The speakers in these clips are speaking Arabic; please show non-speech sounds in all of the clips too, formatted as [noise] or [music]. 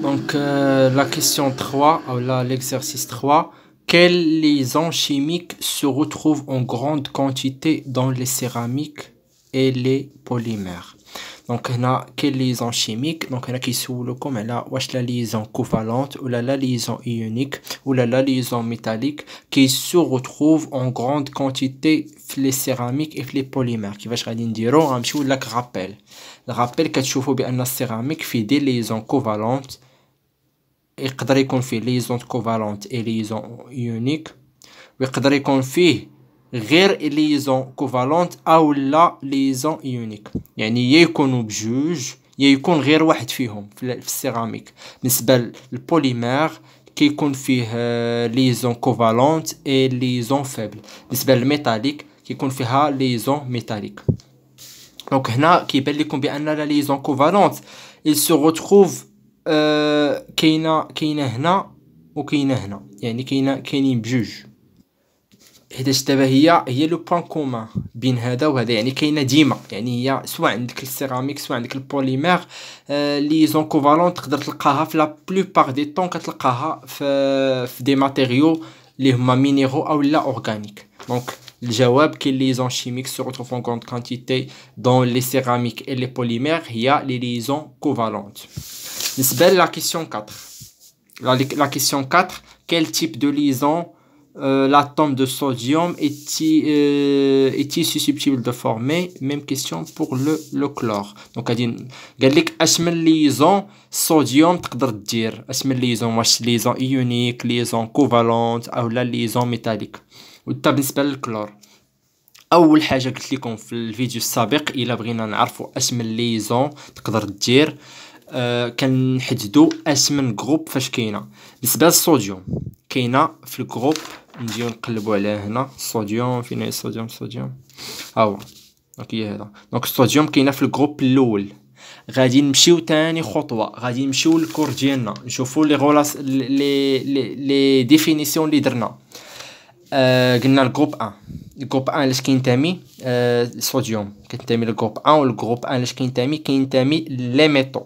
Donc, euh, la question 3, euh, l'exercice 3. Quelles liaisons chimiques se retrouvent en grande quantité dans les céramiques et les polymères Donc, on a quelle liaisons chimiques Donc, on a qui le la liaison covalente, ou la, liaison ionique, ou la, liaison métallique, qui se retrouvent en grande quantité dans les céramiques et les polymères. Qui que je vais dire, je vous Le rappel que la céramique, fait des liaisons covalentes. يقدر يكون فيه ليزون كوفالونت اي ليزون يونيك ويقدر يكون فيه غير ليزون كوفالونت او لا ليزون يونيك يعني يا يكونوا بجوج يا يكون غير واحد فيهم في السيراميك بالنسبه للبوليمير كيكون فيه آه، ليزون كوفالونت اي ليزون فابل بالنسبه للميتاليك كيكون فيها ليزون ميتاليك دونك هنا كيبان لكم بان لا ليزون كوفالونت il se retrouve آه، كاينه كاينه هنا وكاينه هنا يعني كاينه كاينين بجوج حيتاش دابا هي هي لو بوين كومون بين هذا وهذا يعني كاينه ديما يعني هي سواء عندك السيراميك سواء عندك البوليمير آه لي كوفالون تقدر تلقاها في لا بلوبار دي طون كتلقاها في في دي ماتيريو اللي هما مينيرو او لا اورغانيك دونك Le réponse que les liaisons chimiques se retrouvent en grande quantité dans les céramiques et les polymères, il y a les liaisons covalentes. La question 4. La, question 4. Quel type de liaison euh, l'atome de sodium euh, est-il susceptible de former Même question pour le, chlore. Donc, il y a des liaisons liaison sodium peut dire Les liaisons ioniques, les liaisons covalente ou la liaison métallique وتا بالنسبه للكلور اول حاجه قلت لكم في الفيديو السابق الا بغينا نعرفوا اسم ليزون تقدر دير أه كنحددوا اسم الجروب فاش كاينه بالنسبه للصوديوم كاينه في الجروب نجيو نقلبوا عليها هنا الصوديوم فين هي الصوديوم الصوديوم ها هو دونك هي هذا دونك الصوديوم كاينه في الجروب الاول غادي نمشيو تاني خطوه غادي نمشيو للكور ديالنا نشوفوا لي غولاس لي لي ديفينيسيون اللي درنا قلنا الجروب أن الجروب أن لاش كينتمي آه الصوديوم كينتمي للجروب أن والجروب أن لاش كينتمي كينتمي لي ميتو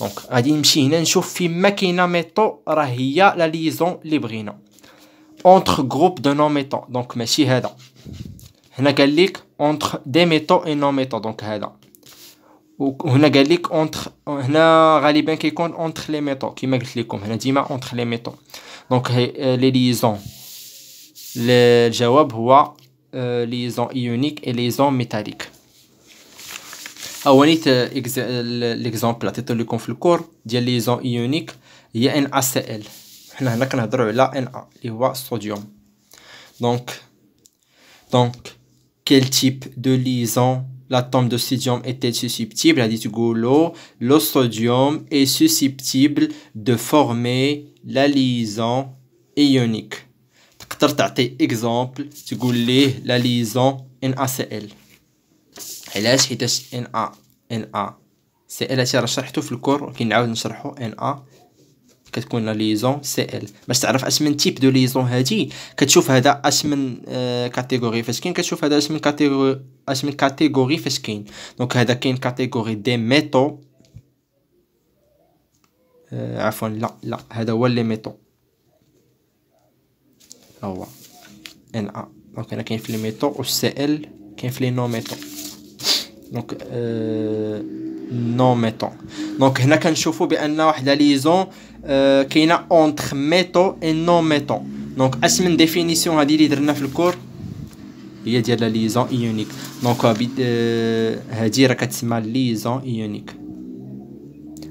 دونك غادي نمشي هنا نشوف فين ما كاينه ميتو راه هي لا ليزون لي بغينا اونتر جروب دو نو ميتو دونك ماشي هذا هنا قال لك اونتر دي ميتو اي نو ميتو دونك هذا وهنا قال لك اونتر هنا غالبا كيكون اونتر لي ميتو كيما قلت لكم هنا ديما اونتر لي ميتو دونك لي ليزون Le jawab est liaison liaisons ioniques et liaison liaisons métalliques. Euh, euh, l'exemple, c'est de l'exemple, il y a des liaisons ioniques, il y a un ACL. Il a un ACL, il est a un Il sodium. Donc, quel type de liaison l'atome d'ossidium est était susceptible Le sodium est susceptible de former la liaison ionique. تقدر تعطي اكزومبل تقول ليه لا ليزون ان ا سي ال علاش حيتاش ان ا ان ا سي ال راه شرحتو في الكور كي نعاود نشرحو ان ا كتكون لا ليزون سي ال باش تعرف اش من تيب دو ليزون هادي كتشوف هذا اش من كاتيجوري فاش كاين كتشوف هذا اش من كاتيجوري اش من كاتيجوري فاش كاين دونك هذا كاين كاتيجوري دي ميتو عفوا لا لا هذا هو لي ميتو ها هو ان ا دونك هنا كاين في لي ميتو و سي ال كاين في لي نو ميتو دونك آه نو ميتو دونك هنا كنشوفوا بان واحد لا ليزون آه، كاينه اونتر ميتو اي نو ميتو دونك اسمن ديفينيسيون هادي اللي درنا في الكور هي ديال لا ليزون ايونيك دونك آه، آه، هادي راه كتسمى ليزون ايونيك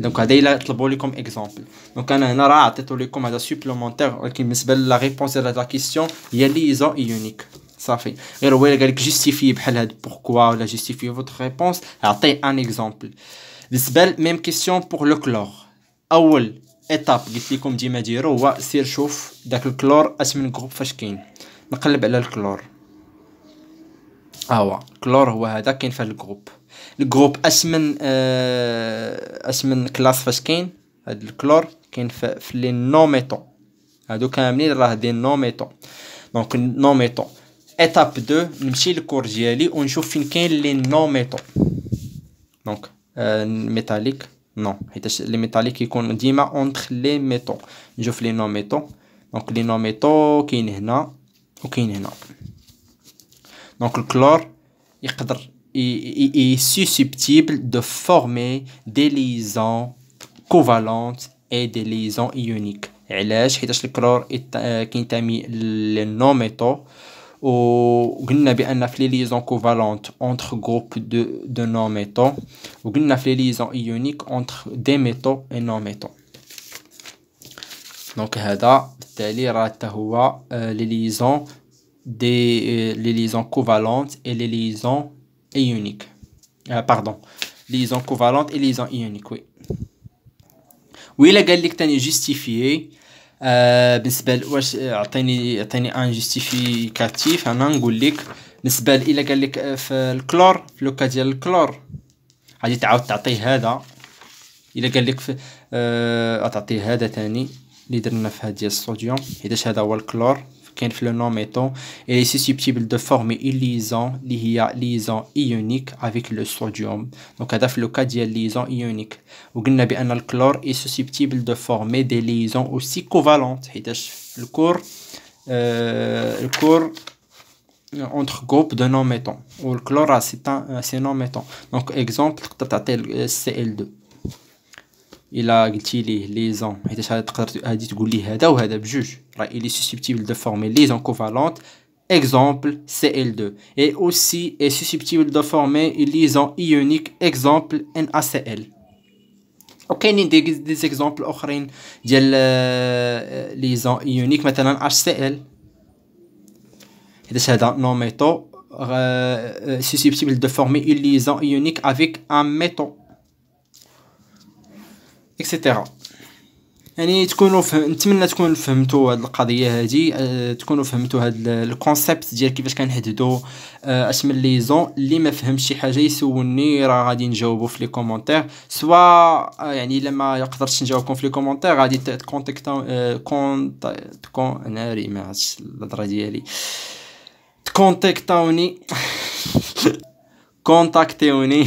Donc, elle a été bonne comme exemple. Donc, elle a été bonne comme exemple supplémentaire. qui me été la réponse à la question. y a été bonne et unique. Ça fait. Et a été bonne pour justifier pourquoi elle a votre réponse. Elle a été un exemple. Elle a même question pour le chlore. Aoule, étape, comme je me disais, c'est le chauffe. Donc, le chlore, c'est le groupe Fachkin. Donc, elle a le chlore. Aoule, le chlore, c'est le groupe. الجروب اسمن آه، اسمن كلاس فاش كاين هاد الكلور كاين في لي نوميتو هادو كاملين راه دي نوميتو دونك نوميتو ايتاب 2 نمشي للكور ديالي ونشوف فين كاين لي نوميتو دونك آه، ميتاليك نو حيتاش لي ميتاليك يكون ديما اونتر لي ميتو نشوف لي نوميتو دونك لي نوميتو كاين هنا وكاين هنا دونك الكلور يقدر est susceptible de former des liaisons covalentes et des liaisons ioniques. y a le chlore est non métaux ou y a liaisons covalentes entre groupes de non métaux ou une les liaisons ioniques entre des métaux et non métaux. Donc هذا بالتالي راه هو les liaisons des les liaisons covalentes et les liaisons et unique. Euh, pardon. Liaison covalente et liaison ionique, oui. Oui, la قال لك تاني justifié. بالنسبه ل... واش عطيني اعطيني ان جيستيفيكاتيف انا نقول لك بالنسبه الى قال لك في الكلور في لوكا ديال الكلور غادي تعاود تعطيه هذا الى قال لك في آه تعطيه هذا ثاني اللي درنا في هاد ديال الصوديوم حيتاش هذا هو الكلور Le nom est susceptible de former une liaison اللي liaison ionique avec le sodium donc هذا في لو كا ديال liaison ionique وقلنا بان الكلور est susceptible de former des liaisons aussi covalentes et في الكور entre groupes de non métaux ou le chlore c'est un, non donc exemple CL2 il a dit les liaisons. Il est susceptible de former une liaisons covalente, Exemple, CL2. Et aussi, est susceptible de former une liaison ionique. Exemple, NACL. OK, des exemples, OK. Il y euh, a une liaison ionique, maintenant, HCL. Il est susceptible de former une liaison ionique avec un méton. اكسيتيرا يعني تكونوا فهم... نتمنى تكونوا فهمتوا هاد القضيه هادي أه... تكونوا فهمتوا هاد الكونسيبت ديال كيفاش كنحددوا آه، اش من زون اللي ما فهمش شي حاجه يسولني راه غادي نجاوبو في لي كومونتير سوا آه، يعني الا ما يقدرش نجاوبكم في لي كومونتير غادي تكونتاكتو أه... كونت كون ناري ما الهضره ديالي تكونتاكتوني [laughs] كونتاكتيوني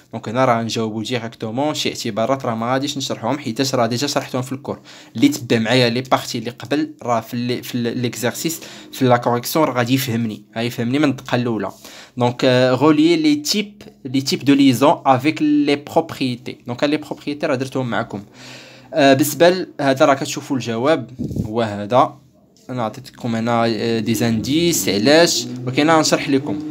دونك هنا راه نجاوبو ديريكتومون شي اعتبارات راه ما غاديش نشرحهم حيتاش راه ديجا شرحتهم في الكور اللي تبع معايا لي بارتي اللي قبل راه في اللي في ليكزارسيس في لا كوريكسيون راه غادي يفهمني غادي يفهمني من الدقه الاولى دونك غولي لي تيب لي تيب دو ليزون افيك لي بروبريتي دونك لي بروبريتي راه درتهم معكم آه، بالنسبه لهذا راه كتشوفوا الجواب هو هذا انا عطيتكم هنا دي آه، زانديس علاش ولكن انا نشرح لكم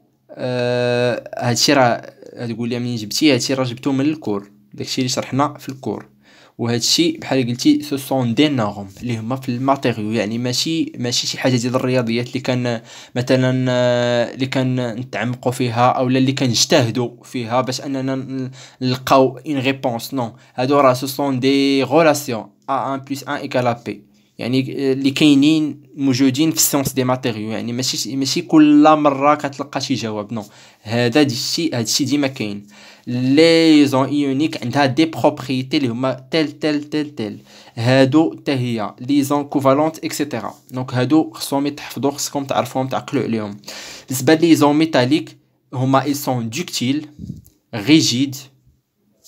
آه هادشي راه تقول لي منين جبتي هادشي راه جبتو من الكور داكشي اللي شرحنا في الكور وهادشي بحال قلتي سو سون دي نورم اللي هما في الماتيريو يعني ماشي ماشي شي حاجه ديال الرياضيات اللي كان مثلا آه، اللي كان نتعمقوا فيها او اللي كنجتهدوا فيها باش اننا نلقاو ان ريبونس نو هادو راه سو سون دي غولاسيون ا ان بلس ان ايكال ا بي يعني آه، اللي كاينين موجودين في السيونس دي ماتيريو يعني ماشي ماشي كل مره كتلقى شي جواب نو هذا دي الشيء هذا الشيء ديما كاين لي زون ايونيك عندها دي بروبريتي اللي هما تيل تيل تيل تيل هادو حتى هي لي زون كوفالونت اكسيتيرا دونك هادو خصهم يتحفظوا خصكم تعرفوهم تعقلوا عليهم بالنسبه لي زون ميتاليك هما اي سون دوكتيل ريجيد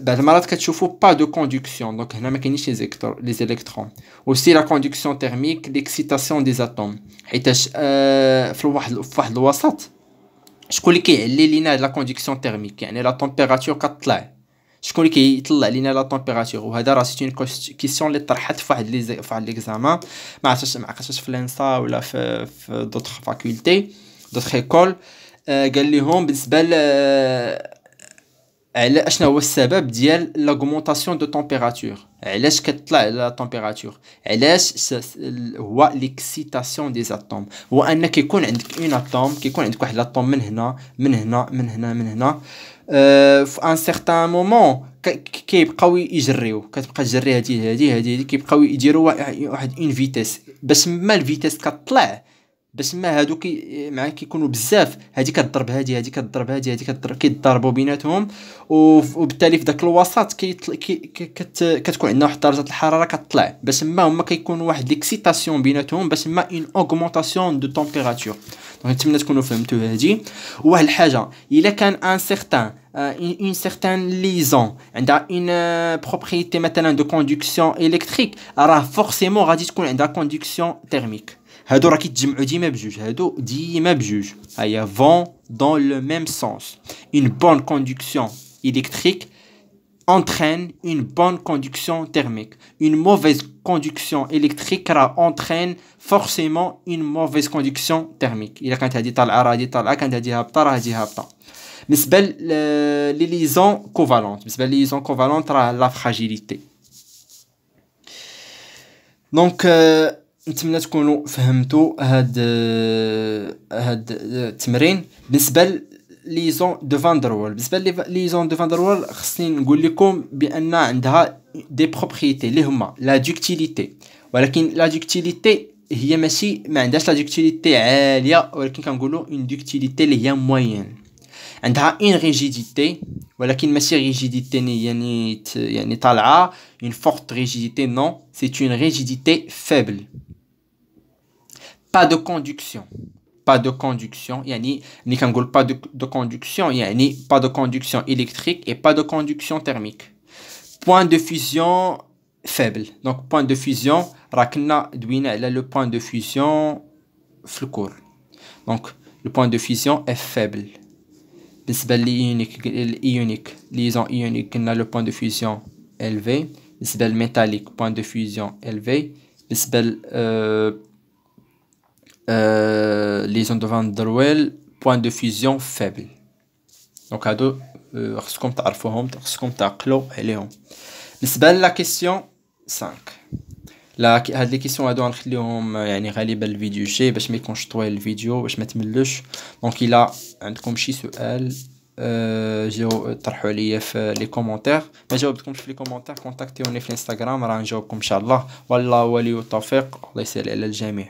بعض المرات كتشوفوا با دو كوندكسيون دونك هنا ما كاينينش لي زيليكترون سي لا كوندكسيون تيرميك ليكسيتاسيون دي زاتوم حيتاش في واحد في واحد الوسط شكون اللي كيعلي لينا لا كوندكسيون تيرميك يعني لا تمبيراتور كطلع شكون اللي كيطلع لينا لا تمبيراتور وهذا راه سيتي كيسيون اللي طرحت في واحد لي في واحد ليكزامان ما عرفتش ما عرفتش في لينسا ولا في في دوطخ فاكولتي دوطخ ايكول قال لهم بالنسبه على اشنو هو السبب ديال لاغمونطاسيون دو تمبيراتور علاش كتطلع لا تمبيراتور علاش هو ليكسيتاسيون دي اتوم هو ان كيكون عندك اون اتوم كيكون عندك واحد الاتوم من هنا من هنا من هنا من هنا آه، في ان سيغتان مومون كيبقاو يجريو كتبقى تجري هادي هادي هادي كيبقاو يديروا واحد اون فيتيس باش ما الفيتيس كطلع بس ما هادو كي مع كيكونوا بزاف هادي كضرب هادي هادي كضرب هادي هادي كضرب كيضربوا بيناتهم وبالتالي في داك الوسط كي... كت... كتكون عندنا واحد درجه الحراره كتطلع باش ما هما كيكون واحد ليكسيتاسيون بيناتهم باش ما اون اوغمونطاسيون دو تمبيراتور دونك نتمنى تكونوا فهمتوا هادي وواحد الحاجه الا كان ان آه، سيغتان une certaine liaison عندها une آه، propriété مثلا de conduction électrique راه forcément غادي تكون عندها conduction thermique هادو راه كيتجمعوا ديما بجوج هادو ديما بجوج هيا فون dans le même sens. Une bonne conduction électrique entraîne une bonne conduction thermique. Une mauvaise conduction électrique entraîne forcément une mauvaise conduction thermique. Il y a quand tu as dit il a dit a quand tu as dit il a dit ça. Mais c'est belle les liaisons covalentes. C'est belle les liaisons covalentes la fragilité. Donc euh, نتمنى تكونوا فهمتوا هاد هاد التمرين بالنسبه ليزون زون دو فاندروال بالنسبه ليزون زون دو فاندروال خصني نقول لكم بان عندها دي بروبريتي اللي هما لا ديكتيليتي ولكن لا ديكتيليتي هي ماشي ما عندهاش لا ديكتيليتي عاليه ولكن كنقولوا اون ديكتيليتي اللي هي موين عندها اون ريجيديتي ولكن ماشي ريجيديتي يعني يعني, يعني طالعه اون فورت ريجيديتي نو سي اون ريجيديتي فابل pas de conduction pas de conduction a ni pas de, de conduction ni pas de conduction électrique et pas de conduction thermique point de fusion faible donc point de fusion rakna duina. là le point de fusion flucour donc le point de fusion est faible belle unique ionique liaison ionique N'a le point de fusion élevé belle métallique, point de fusion élevé بالنسبه les ondes de Van point de fusion faible. Donc, à deux, ce qu'on t'a fait, ce qu'on t'a clos et Léon. Mais c'est belle la question 5. La question à deux, il y a une réelle vidéo. J'ai, je me construis le vidéo, je vais mets le Donc, il a un comme chi sur elle. Je, Euh, j'ai les commentaires mais je j'ai comme les commentaires contactez on est sur Instagram rangez comme inchallah wallah wali ou tawfiq laissez les jamais